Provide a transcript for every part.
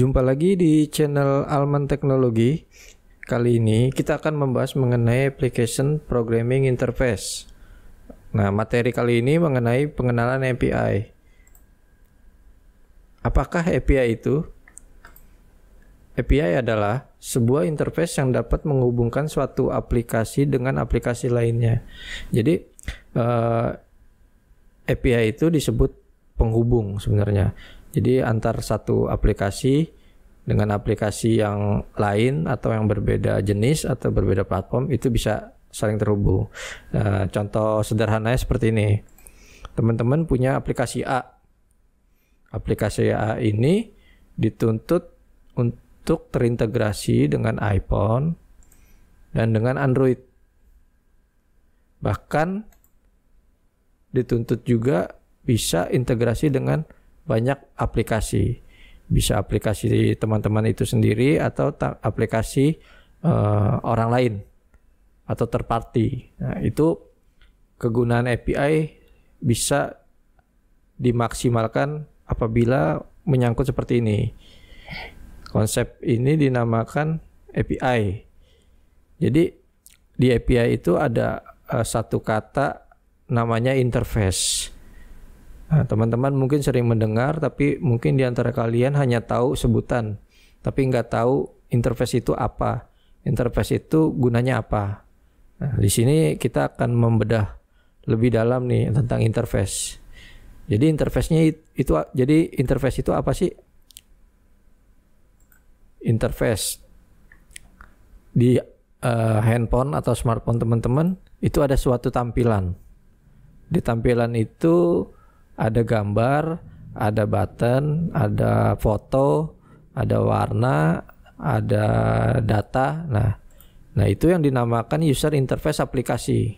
Jumpa lagi di channel Alman Teknologi. Kali ini kita akan membahas mengenai application programming interface. Nah, materi kali ini mengenai pengenalan API. Apakah API itu? API adalah sebuah interface yang dapat menghubungkan suatu aplikasi dengan aplikasi lainnya. Jadi, eh, API itu disebut penghubung sebenarnya. Jadi antar satu aplikasi dengan aplikasi yang lain atau yang berbeda jenis atau berbeda platform itu bisa saling terhubung. Nah, contoh sederhananya seperti ini. Teman-teman punya aplikasi A. Aplikasi A ini dituntut untuk terintegrasi dengan iPhone dan dengan Android. Bahkan dituntut juga bisa integrasi dengan banyak aplikasi. Bisa aplikasi teman-teman itu sendiri atau aplikasi uh, orang lain atau third Nah, itu kegunaan API bisa dimaksimalkan apabila menyangkut seperti ini. Konsep ini dinamakan API. Jadi di API itu ada uh, satu kata namanya interface. Nah, teman-teman mungkin sering mendengar, tapi mungkin di antara kalian hanya tahu sebutan, tapi nggak tahu interface itu apa. Interface itu gunanya apa. Nah, di sini kita akan membedah lebih dalam nih tentang interface. Jadi interface-nya itu jadi interface itu apa sih? Interface di uh, handphone atau smartphone teman-teman itu ada suatu tampilan. Di tampilan itu ada gambar, ada button, ada foto, ada warna, ada data. Nah, nah itu yang dinamakan user interface aplikasi.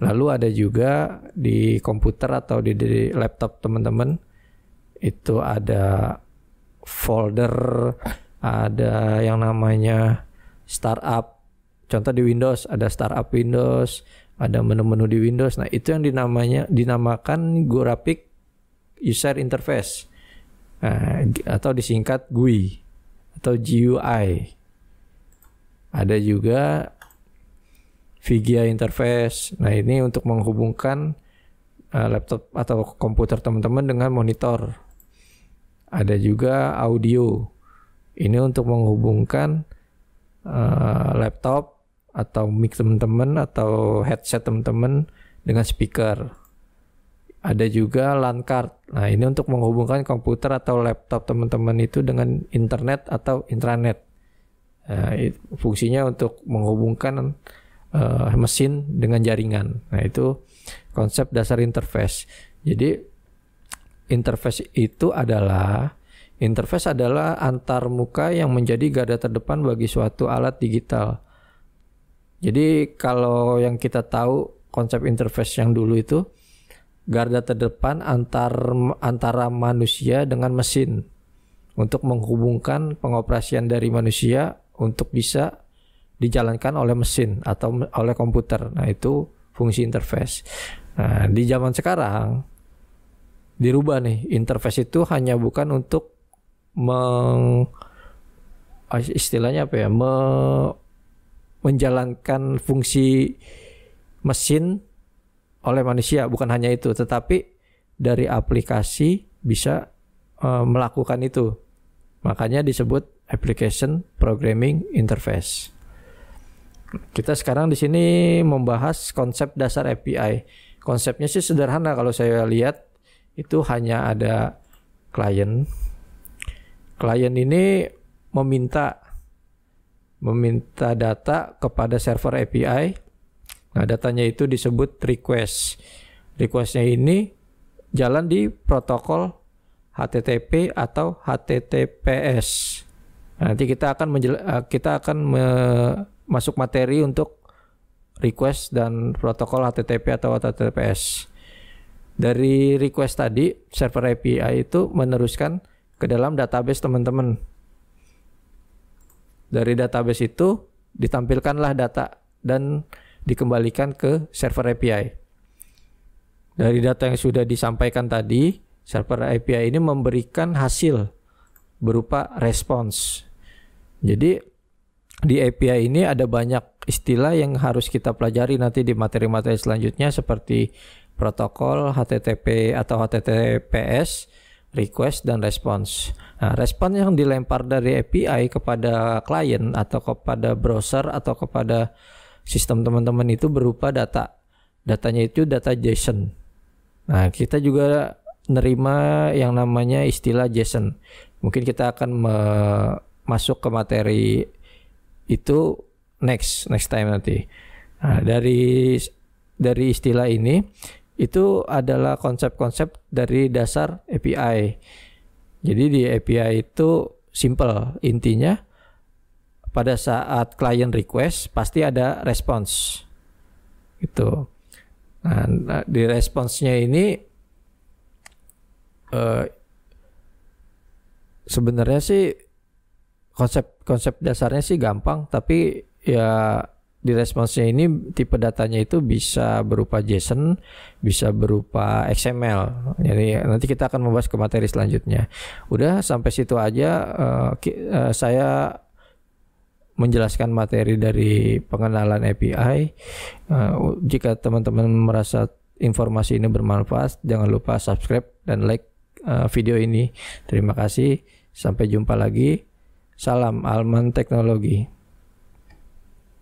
Lalu ada juga di komputer atau di, di laptop teman-teman itu ada folder, ada yang namanya startup. Contoh di Windows ada startup Windows, ada menu-menu di Windows. Nah, itu yang dinamanya dinamakan graphic user interface. Nah, atau disingkat GUI atau GUI. Ada juga VGA interface. Nah, ini untuk menghubungkan eh, laptop atau komputer teman-teman dengan monitor. Ada juga audio. Ini untuk menghubungkan eh, laptop atau mic teman-teman atau headset teman-teman dengan speaker. Ada juga LAN card. Nah, ini untuk menghubungkan komputer atau laptop teman-teman itu dengan internet atau intranet. Nah, fungsinya untuk menghubungkan uh, mesin dengan jaringan. Nah, itu konsep dasar interface. Jadi interface itu adalah interface adalah antarmuka yang menjadi garda terdepan bagi suatu alat digital. Jadi kalau yang kita tahu konsep interface yang dulu itu garda terdepan antar antara manusia dengan mesin untuk menghubungkan pengoperasian dari manusia untuk bisa dijalankan oleh mesin atau oleh komputer. Nah, itu fungsi interface. Nah, di zaman sekarang dirubah nih. Interface itu hanya bukan untuk meng istilahnya apa ya? Me menjalankan fungsi mesin oleh manusia bukan hanya itu tetapi dari aplikasi bisa uh, melakukan itu makanya disebut application programming interface kita sekarang di sini membahas konsep dasar API konsepnya sih sederhana kalau saya lihat itu hanya ada klien klien ini meminta meminta data kepada server API. Nah, datanya itu disebut request. Requestnya ini jalan di protokol HTTP atau HTTPS. Nah, nanti kita akan eh, kita akan masuk materi untuk request dan protokol HTTP atau HTTPS. Dari request tadi, server API itu meneruskan ke dalam database teman-teman. Dari database itu ditampilkanlah data dan dikembalikan ke server API. Dari data yang sudah disampaikan tadi, server API ini memberikan hasil berupa respons. Jadi di API ini ada banyak istilah yang harus kita pelajari nanti di materi-materi selanjutnya seperti protokol HTTP atau HTTPS, request dan response. Nah, respon yang dilempar dari API kepada klien atau kepada browser atau kepada sistem teman-teman itu berupa data. Datanya itu data JSON. Nah, kita juga nerima yang namanya istilah JSON. Mungkin kita akan masuk ke materi itu next next time nanti. Nah, dari dari istilah ini itu adalah konsep-konsep dari dasar API. Jadi di API itu simple intinya pada saat client request pasti ada response gitu. Nah, nah di responsnya ini eh, sebenarnya sih konsep-konsep dasarnya sih gampang tapi ya di responsnya ini tipe datanya itu bisa berupa JSON, bisa berupa XML. Jadi ya, nanti kita akan membahas ke materi selanjutnya. Udah sampai situ aja uh, uh, saya menjelaskan materi dari pengenalan API. Uh, eh, jika teman-teman merasa informasi ini bermanfaat, jangan lupa subscribe dan like uh, video ini. Terima kasih. Sampai jumpa lagi. Salam Alman Teknologi.